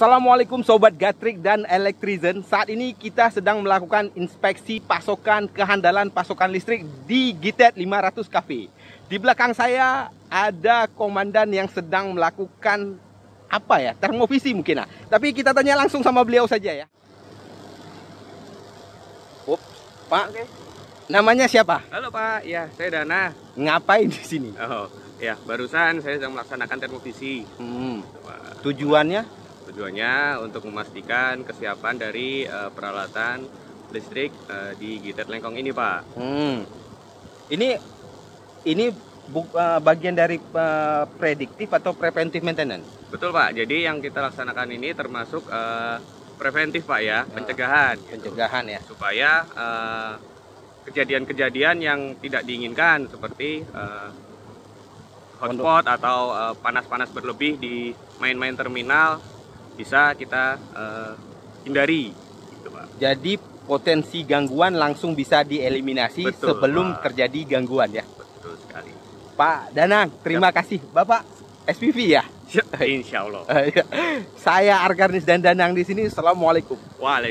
Assalamualaikum Sobat Gatrik dan Elektrizen. Saat ini kita sedang melakukan inspeksi pasokan kehandalan pasokan listrik di GITED 500 Cafe Di belakang saya ada komandan yang sedang melakukan apa ya termovisi mungkin lah Tapi kita tanya langsung sama beliau saja ya Ups, Pak okay. Namanya siapa? Halo Pak, ya saya Dana Ngapain di sini? Oh, ya barusan saya sedang melaksanakan termovisi hmm. Tujuannya? Tujuannya untuk memastikan kesiapan dari uh, peralatan listrik uh, di gitar lengkong ini, Pak. Hmm. Ini ini bu, uh, eh, bagian dari uh, prediktif atau preventif maintenance. Betul, Pak. Jadi yang kita laksanakan ini termasuk uh, preventif, Pak ya, pencegahan. Pencegahan gitu. ya. Supaya uh, kejadian-kejadian yang tidak diinginkan seperti uh, hotspot atau panas-panas uh, panas -panas berlebih di main-main terminal bisa kita uh, hindari. Gitu, Pak. Jadi potensi gangguan langsung bisa dieliminasi Betul, sebelum Pak. terjadi gangguan ya. Betul sekali. Pak Danang, terima ya. kasih. Bapak SPV ya. insya Allah. Saya Arganis dan Danang di sini. Assalamualaikum. Waalaikumsalam.